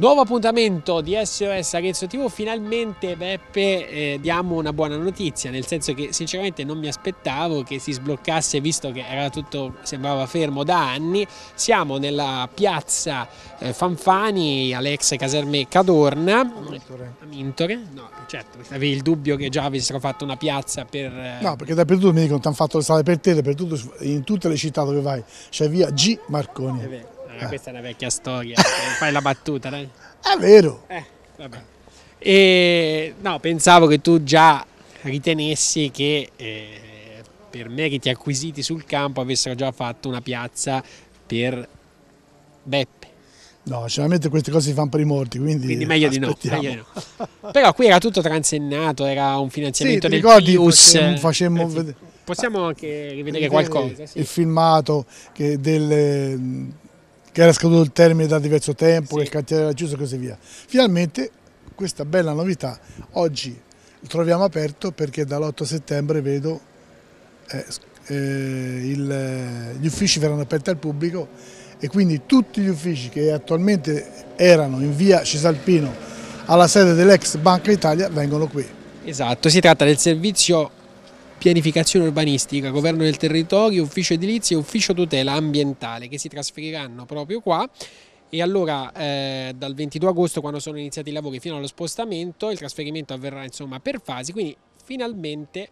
Nuovo appuntamento di SOS Arezzo TV, finalmente Beppe eh, diamo una buona notizia, nel senso che sinceramente non mi aspettavo che si sbloccasse visto che era tutto, sembrava fermo da anni, siamo nella piazza eh, Fanfani, Alex Caserme Cadorna, Mintore, Mintore? no certo, avevi il dubbio che già avessero fatto una piazza per... Eh... No perché dappertutto mi dicono ti hanno fatto le strade per te, dappertutto in tutte le città dove vai, c'è via G Marconi. È vero ma eh. questa è una vecchia storia. Cioè, fai la battuta, dai. È vero. Eh, e, no, pensavo che tu già ritenessi che eh, per meriti acquisiti sul campo avessero già fatto una piazza per Beppe. No, sicuramente queste cose si fanno per i morti, quindi, quindi meglio, di no, meglio, di no, Però qui era tutto transennato, era un finanziamento sì, del ricordi, Pius. Facemmo, facemmo eh, vedere, possiamo anche rivedere qualcosa. Sì. Il filmato delle che era scaduto il termine da diverso tempo, sì. il cantiere era chiuso e così via. Finalmente questa bella novità oggi lo troviamo aperto perché dall'8 settembre vedo eh, eh, il, gli uffici verranno aperti al pubblico e quindi tutti gli uffici che attualmente erano in via Cisalpino alla sede dell'ex Banca Italia vengono qui. Esatto, si tratta del servizio pianificazione urbanistica, governo del territorio, ufficio edilizia e ufficio tutela ambientale che si trasferiranno proprio qua e allora eh, dal 22 agosto quando sono iniziati i lavori fino allo spostamento il trasferimento avverrà insomma per fasi quindi finalmente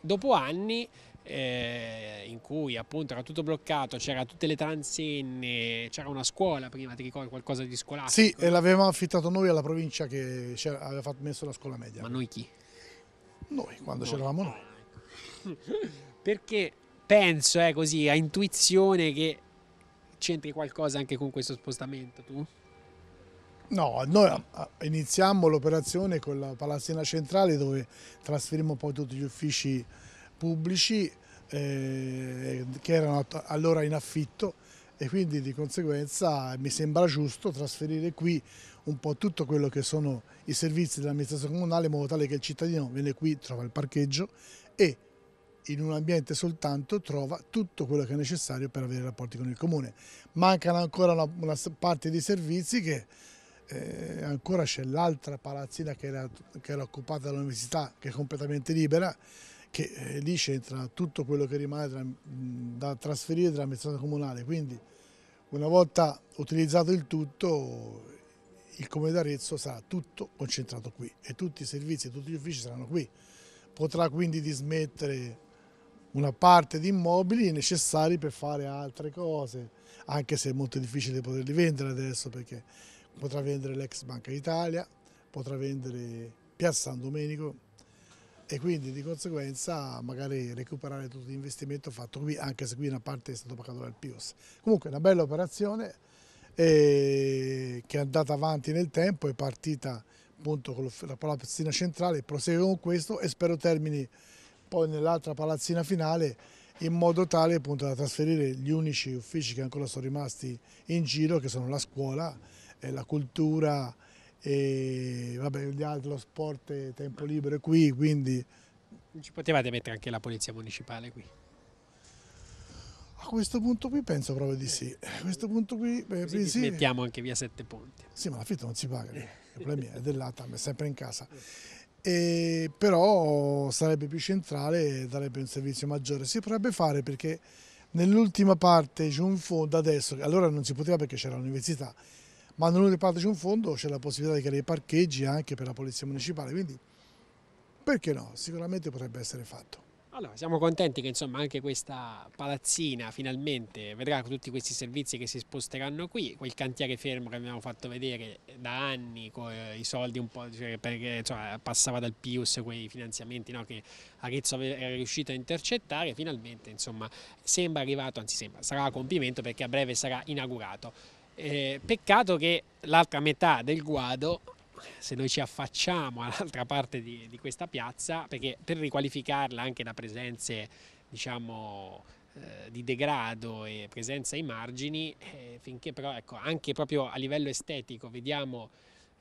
dopo anni eh, in cui appunto era tutto bloccato, c'era tutte le transenne, c'era una scuola prima, ti ricordi qualcosa di scolastico? Sì, e l'avevamo affittato noi alla provincia che aveva messo la scuola media. Ma noi chi? Noi, quando c'eravamo noi. perché penso, eh, così, a intuizione che c'entri qualcosa anche con questo spostamento tu? No, noi ah, ah, iniziamo l'operazione con la Palazzina Centrale dove trasferiamo poi tutti gli uffici pubblici eh, che erano allora in affitto e quindi di conseguenza mi sembra giusto trasferire qui un po' tutto quello che sono i servizi dell'amministrazione comunale in modo tale che il cittadino viene qui, trova il parcheggio e in un ambiente soltanto trova tutto quello che è necessario per avere rapporti con il comune. Mancano ancora una, una parte di servizi che eh, ancora c'è l'altra palazzina che era, che era occupata dall'università che è completamente libera che eh, lì c'entra tutto quello che rimane tra, da trasferire dall'amministrazione comunale, quindi una volta utilizzato il tutto il Comune d'Arezzo sarà tutto concentrato qui e tutti i servizi, e tutti gli uffici saranno qui. Potrà quindi dismettere una parte di immobili necessari per fare altre cose, anche se è molto difficile poterli vendere adesso perché potrà vendere l'ex Banca d'Italia, potrà vendere Piazza San Domenico e quindi di conseguenza magari recuperare tutto l'investimento fatto qui, anche se qui una parte è stata pagata dal PIOS. Comunque una bella operazione eh, che è andata avanti nel tempo, è partita appunto con la palazzina centrale, prosegue con questo e spero termini poi nell'altra palazzina finale in modo tale appunto da trasferire gli unici uffici che ancora sono rimasti in giro che sono la scuola, eh, la cultura e vabbè, gli altri, lo sport e tempo libero qui quindi... Non ci potevate mettere anche la polizia municipale qui? A questo punto qui penso proprio di sì. A questo punto qui beh, sì. mettiamo anche via Sette Ponti. Sì, ma l'affitto non si paga, il problema è dell'ATAM, è sempre in casa e però sarebbe più centrale e darebbe un servizio maggiore. Si potrebbe fare perché nell'ultima parte c'è un fondo, adesso, allora non si poteva perché c'era l'università, ma nell'ultima parte c'è un fondo, c'è la possibilità di creare parcheggi anche per la Polizia Municipale, quindi perché no? Sicuramente potrebbe essere fatto. Allora, siamo contenti che insomma, anche questa palazzina finalmente vedrà tutti questi servizi che si sposteranno qui, quel cantiere fermo che abbiamo fatto vedere da anni con eh, i soldi un po' cioè, perché insomma, passava dal Pius quei finanziamenti no, che Arezzo era riuscito a intercettare, finalmente insomma, sembra arrivato, anzi sembra, sarà a compimento perché a breve sarà inaugurato. Eh, peccato che l'altra metà del guado se noi ci affacciamo all'altra parte di, di questa piazza, perché per riqualificarla anche da presenze diciamo, eh, di degrado e presenza ai margini, eh, finché però ecco, anche proprio a livello estetico vediamo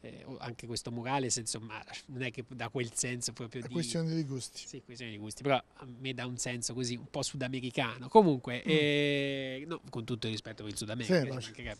eh, anche questo murales insomma non è che da quel senso proprio è di questione di gusti sì questione di gusti però a me dà un senso così un po' sudamericano comunque mm. eh, no, con tutto il rispetto per il Sud America sì, cioè,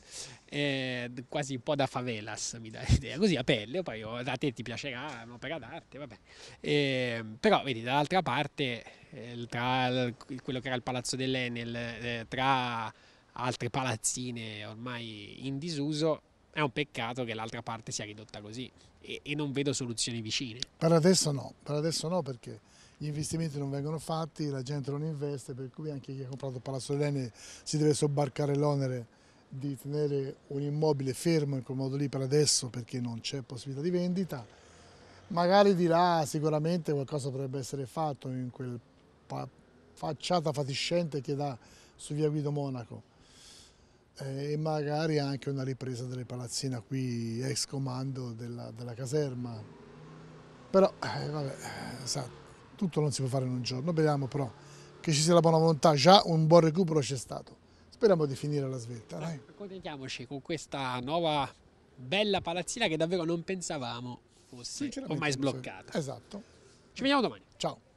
eh, quasi un po' da favelas mi dà l'idea così a pelle poi oh, a te ti piacerà un'opera d'arte vabbè ehm, però vedi dall'altra parte eh, tra quello che era il palazzo dell'Enel eh, tra altre palazzine ormai in disuso è un peccato che l'altra parte sia ridotta così e, e non vedo soluzioni vicine. Per adesso no, per adesso no perché gli investimenti non vengono fatti, la gente non investe, per cui anche chi ha comprato Palazzo Lene si deve sobbarcare l'onere di tenere un immobile fermo in quel modo lì per adesso perché non c'è possibilità di vendita. Magari di là sicuramente qualcosa potrebbe essere fatto in quel facciata fatiscente che dà su via Guido Monaco eh, e magari anche una ripresa delle palazzine qui ex comando della, della caserma. Però, eh, vabbè, eh, sa, tutto non si può fare in un giorno, speriamo però che ci sia la buona volontà, già un buon recupero c'è stato. Speriamo di finire la svelta. Dai. Accontentiamoci con questa nuova bella palazzina che davvero non pensavamo fosse ormai sbloccata. Esatto. Ci vediamo domani. Ciao.